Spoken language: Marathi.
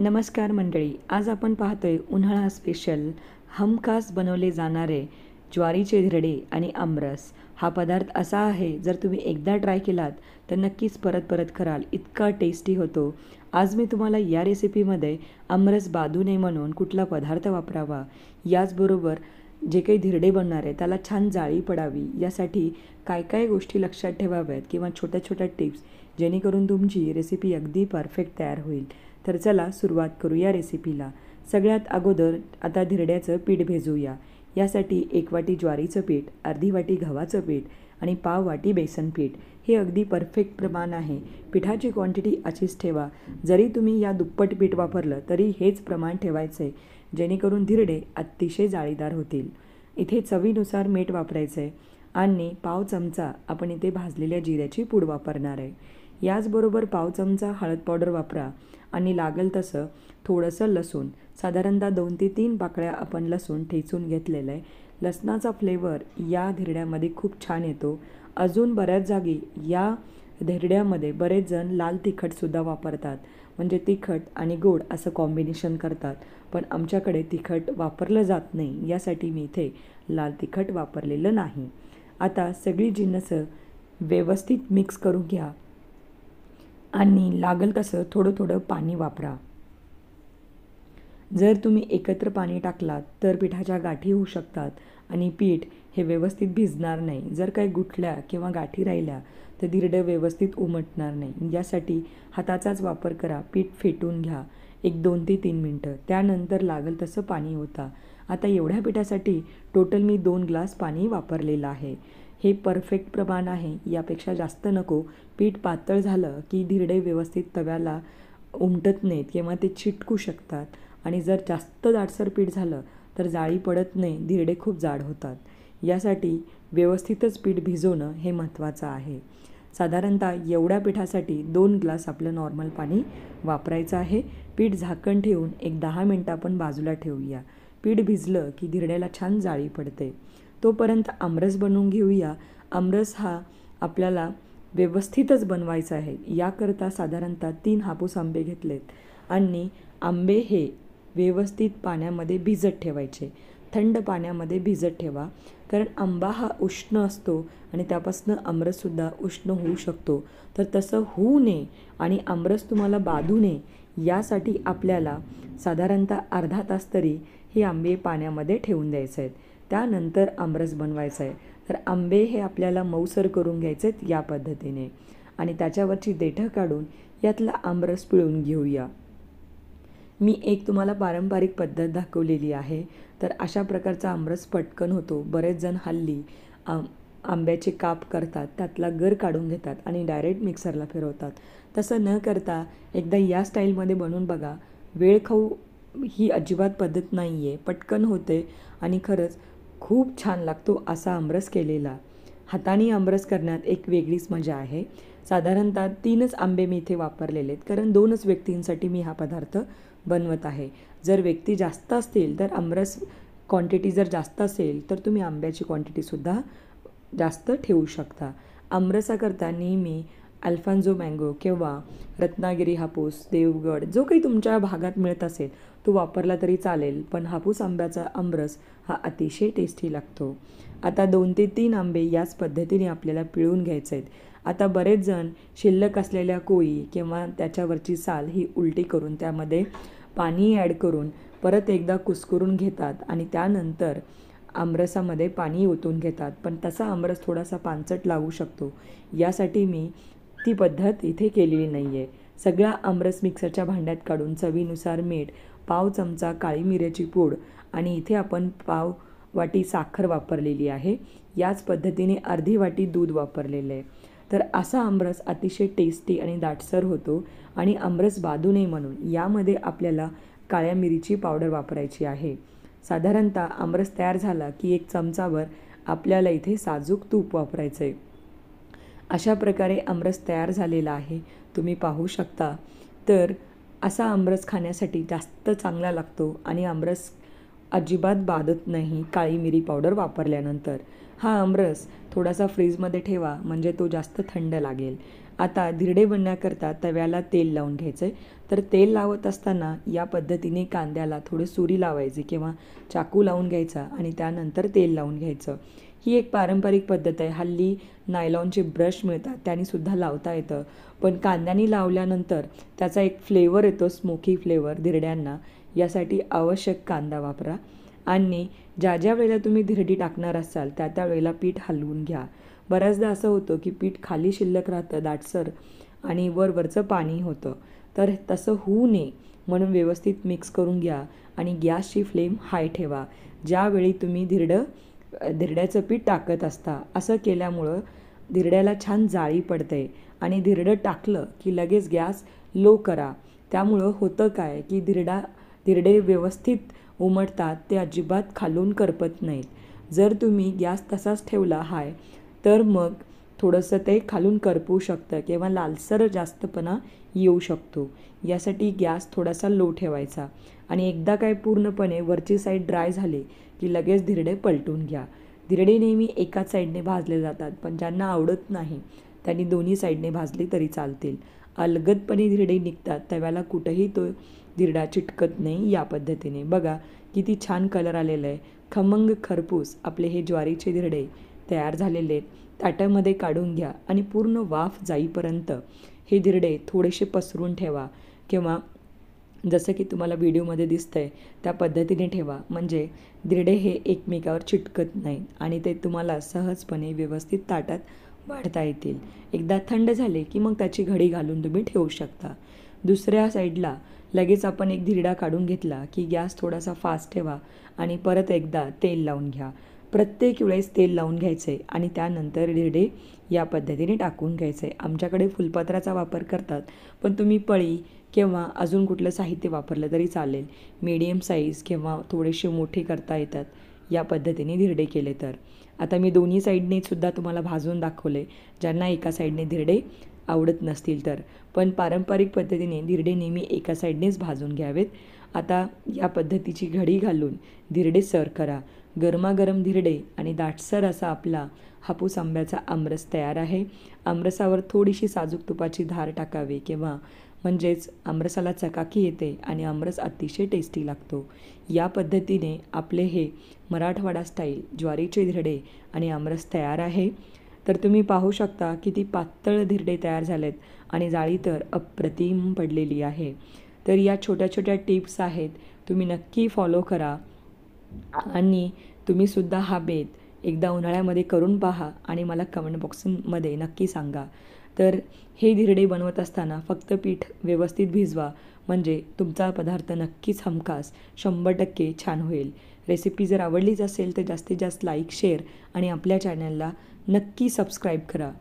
नमस्कार मंडळी आज आपण पाहतोय उन्हाळा स्पेशल हमखास बनवले जाणारे ज्वारीचे धिरडे आणि आमरस हा पदार्थ असा आहे जर तुम्ही एकदा ट्राय केलात तर नक्कीच परत परत कराल इतका टेस्टी होतो आज मी तुम्हाला या रेसिपीमध्ये आमरस बाधू नये म्हणून कुठला पदार्थ वापरावा याचबरोबर जे काही धिरडे बनणार आहे त्याला छान जाळी पडावी यासाठी काय काय गोष्टी लक्षात ठेवाव्यात किंवा छोट्या छोट्या टिप्स जेणेकरून तुमची रेसिपी अगदी परफेक्ट तयार होईल तर चला सुरुवात करूया रेसिपीला सगळ्यात अगोदर आता धिरड्याचं पीठ भेजूया यासाठी एक वाटी ज्वारीचं पीठ अर्धी वाटी गव्हाचं पीठ आणि पाव वाटी बेसन पीठ हे अगदी परफेक्ट प्रमाण आहे पिठाची क्वांटिटी अशीच ठेवा जरी तुम्ही या दुप्पट पीठ वापरलं तरी हेच प्रमाण ठेवायचं आहे जेणेकरून धिरडे अतिशय जाळीदार होतील इथे चवीनुसार मीठ वापरायचं आहे आणि पाव चमचा आपण इथे भाजलेल्या जिऱ्याची पूड वापरणार आहे याचबरोबर पाव चमचा हळद पावडर वापरा आणि लागेल तसं थोडंसं लसूण साधारणतः दोन ते तीन पाकळ्या आपण लसूण ठेचून घेतलेलं आहे लसणाचा फ्लेवर या धिरड्यामध्ये खूप छान येतो अजून बऱ्याच जागी या धिरड्यामध्ये बरेच जण लाल तिखटसुद्धा वापरतात म्हणजे तिखट आणि गोड असं कॉम्बिनेशन करतात पण आमच्याकडे तिखट वापरलं जात नाही यासाठी मी इथे लाल तिखट वापरलेलं नाही आता सगळी जिन्नसं व्यवस्थित मिक्स करून घ्या आणि लागल तसं थोडं थोडं पाणी वापरा जर तुम्ही एकत्र पाणी टाकलात तर पिठाच्या गाठी होऊ शकतात आणि पीठ हे व्यवस्थित भिजणार नाही जर काही गुठल्या किंवा गाठी राहिल्या तर दीर्ड व्यवस्थित उमटणार नाही यासाठी हाताचाच वापर करा पीठ फेटून घ्या एक दोन ते तीन मिनटं त्यानंतर लागल तसं पाणी होता आता एवढ्या पिठासाठी टोटल मी दोन ग्लास पाणी वापरलेलं आहे हे परफेक्ट प्रमाण आहे यापेक्षा जास्त नको पीठ पातळ झालं की धिरडे व्यवस्थित तव्याला उमटत नाहीत किंवा ते चिटकू शकतात आणि जर जास्त जाडसर पीठ झालं तर जाळी पडत नाही धिरडे खूप जाड होतात यासाठी व्यवस्थितच पीठ भिजवणं हे महत्त्वाचं आहे साधारणतः एवढ्या पिठासाठी दोन ग्लास आपलं नॉर्मल पाणी वापरायचं आहे पीठ झाकण ठेवून एक दहा मिनटं आपण बाजूला ठेवूया पीठ भिजलं की धिरड्याला छान जाळी पडते तोपर्यंत आमरस बनवून घेऊया आमरस हा आपल्याला व्यवस्थितच बनवायचा आहे याकरता साधारणतः तीन हापूस आंबे घेतलेत आणि आंबे हे व्यवस्थित पाण्यामध्ये भिजत ठेवायचे थंड पाण्यामध्ये भिजत ठेवा कारण आंबा हा उष्ण असतो आणि त्यापासून आमरससुद्धा उष्ण होऊ शकतो तर तसं होऊ नये आणि आमरस तुम्हाला बाधू नये यासाठी आपल्याला साधारणतः अर्धा तास तरी हे आंबे पाण्यामध्ये ठेवून द्यायचे आहेत त्यानंतर आमरस बनवायचा आहे तर आंबे हे आपल्याला मऊसर करून घ्यायचे या पद्धतीने आणि त्याच्यावरची देठं काढून यातला आमरस पिळून घेऊया मी एक तुम्हाला पारंपरिक पद्धत दाखवलेली आहे तर अशा प्रकारचा आमरस पटकन होतो बरेच जण हल्ली आंब्याचे काप करतात त्यातला गर काढून घेतात आणि डायरेक्ट मिक्सरला फिरवतात तसं न करता एकदा या स्टाईलमध्ये बनवून बघा वेळ खाऊ ही अजिबात पद्धत नाही आहे पटकन होते आणि खरंच खूप छान लागतो असा आमरस केलेला हाताने आमरस करण्यात एक वेगळीच मजा आहे साधारणतः तीनच आंबे मी इथे वापरलेले आहेत कारण दोनच व्यक्तींसाठी मी हा पदार्थ बनवत आहे जर व्यक्ती जास्त असतील तर आमरस क्वांटिटी जर जास्त असेल तर तुम्ही आंब्याची क्वांटिटीसुद्धा जास्त ठेवू शकता आमरसाकरता नेहमी अल्फान्झो मँगो किंवा रत्नागिरी हापूस देवगड जो काही तुमच्या भागात मिळत असेल तो वापरला तरी चालेल पण हापूस आंब्याचा आमरस हा अतिशय टेस्टी लागतो आता दोन ते तीन आंबे याच पद्धतीने आपल्याला पिळून घ्यायचे आहेत आता बरेच जण शिल्लक असलेल्या कोळी किंवा त्याच्यावरची साल ही उलटी करून त्यामध्ये पाणी ॲड करून परत एकदा कुस्करून घेतात आणि त्यानंतर आमरसामध्ये पाणी ओतून घेतात पण तसा आमरस थोडासा पानचट लागू शकतो यासाठी मी ती पद्धत इथे केलेली नाही आहे सगळा आमरस मिक्सरच्या भांड्यात काढून चवीनुसार मीठ पाव चमचा काळी मिऱ्याची पूड आणि इथे आपण पाव वाटी साखर वापरलेली आहे याच पद्धतीने अर्धी वाटी दूध वापरलेलं आहे तर असा आमरस अतिशय टेस्टी आणि दाटसर होतो आणि आमरस बाधू नये म्हणून यामध्ये आपल्याला काळ्या मिरीची पावडर वापरायची आहे साधारणतः आमरस तयार झाला की एक चमचावर आपल्याला इथे साजूक तूप वापरायचं आहे अशा प्रकारे आमरस तयार झालेला आहे तुम्ही पाहू शकता तर असा आमरस खाण्यासाठी जास्त चांगला लागतो आणि आमरस अजिबात बाधत नाही काळी मिरी पावडर वापरल्यानंतर हा आमरस थोडासा फ्रीजमध्ये ठेवा म्हणजे तो जास्त थंड लागेल आता धिरडे बनण्याकरता तव्याला तेल लावून घ्यायचं आहे तर तेल लावत असताना या पद्धतीने कांद्याला थोडे सुरी लावायची किंवा चाकू लावून घ्यायचा आणि त्यानंतर तेल लावून घ्यायचं ही एक पारंपरिक पद्धत आहे हल्ली नायलॉनचे ब्रश मिळतात सुद्धा लावता येतं पण कांद्यानी लावल्यानंतर त्याचा एक फ्लेवर येतो स्मोकी फ्लेवर धिरड्यांना यासाठी आवश्यक कांदा वापरा आणि ज्या ज्या वेळेला तुम्ही धिरडी टाकणार असाल त्या त्या वेळेला पीठ हलवून घ्या बऱ्याचदा असं होतं की पीठ खाली शिल्लक राहतं दाटसर आणि वरवरचं पाणी होतं तर तसं होऊ नये म्हणून व्यवस्थित मिक्स करून घ्या आणि गॅसची फ्लेम हाय ठेवा ज्यावेळी तुम्ही धिरडं धिरड्याचं पीठ टाकत असता असं केल्यामुळं धिरड्याला छान जाळी पडते आणि धिरडं टाकलं की लगेच गॅस लो करा त्यामुळं होतं काय की धिरडा धिरडे व्यवस्थित उमटतात ते अजिबात खालून करपत नाहीत जर तुम्ही गॅस तसाच ठेवला हाय तर मग थोडंसं ते खालून करपू शकतं किंवा लालसर जास्तपणा येऊ शकतो यासाठी गॅस थोडासा लो ठेवायचा आणि एकदा काय पूर्णपणे वरची साईड ड्राय झाली की लगेच धिरडे पलटून घ्या धिरडे नेहमी एकाच साईडने भाजले जातात पण ज्यांना आवडत नाही त्यांनी दोन्ही साईडने भाजले तरी चालतील अलगदपणे धिरडे निघतात त्यावेळेला कुठंही तो धिरडा चिटकत नाही या पद्धतीने बघा किती छान कलर आलेला आहे खमंग खरपूस आपले हे ज्वारीचे धिरडे तयार झालेले आहेत ताटामध्ये काढून घ्या आणि पूर्ण वाफ जाईपर्यंत हे धिरडे थोडेसे पसरून ठेवा किंवा जसं की तुम्हाला व्हिडिओमध्ये दिसतं आहे त्या पद्धतीने ठेवा म्हणजे धिरडे हे एकमेकावर चिटकत नाहीत आणि ते तुम्हाला सहजपणे व्यवस्थित ताटात वाढता येतील एकदा थंड झाले की मग त्याची घडी घालून तुम्ही ठेवू शकता दुसऱ्या साईडला लगेच आपण एक धिरडा काढून घेतला की गॅस थोडासा फास्ट ठेवा आणि परत एकदा तेल लावून घ्या प्रत्येक वेळेस तेल लावून घ्यायचं आहे आणि त्यानंतर रेडे या पद्धतीने टाकून घ्यायचं आहे आमच्याकडे फुलपात्राचा वापर करतात पण तुम्ही पळी किंवा अजून कुठलं साहित्य वापरलं तरी चालेल मीडियम साईज किंवा थोडेसे मोठे करता येतात या पद्धतीने धिरडे केले तर आता मी दोन्ही साईडने सुद्धा तुम्हाला भाजून दाखवले ज्यांना एका साईडने धिरडे आवडत नसतील तर पण पारंपरिक पद्धतीने धिरडे नेहमी एका साईडनेच भाजून घ्यावेत आता या पद्धतीची घडी घालून धिरडे सर करा गरमागरम धिरडे आणि दाटसर असा आपला हापूस आंब्याचा आमरस तयार आहे आमरसावर थोडीशी साजूक तुपाची धार टाकावी किंवा म्हणजेच आमरसाला चकाकी येते आणि आमरस अतिशय टेस्टी लागतो या पद्धतीने आपले हे मराठवाडा स्टाईल ज्वारीचे धिरडे आणि आमरस तयार आहे तर तुम्ही पाहू शकता किती पातळ धिरडे तयार झालेत आणि जाळी तर अप्रतिम पडलेली आहे तर या छोट्या छोट्या टिप्स आहेत तुम्ही नक्की फॉलो करा आणि तुम्हीसुद्धा हा बेत एकदा उन्हाळ्यामध्ये करून पहा आणि मला कमेंट बॉक्समध्ये नक्की सांगा तर हे धिरडे बनवत असताना फक्त पीठ व्यवस्थित भिजवा म्हणजे तुमचा पदार्थ नक्कीच हमखास शंभर टक्के छान होईल रेसिपी जर आवडलीच असेल तर जास्तीत जास्त लाईक शेअर आणि आपल्या चॅनलला नक्की सबस्क्राईब करा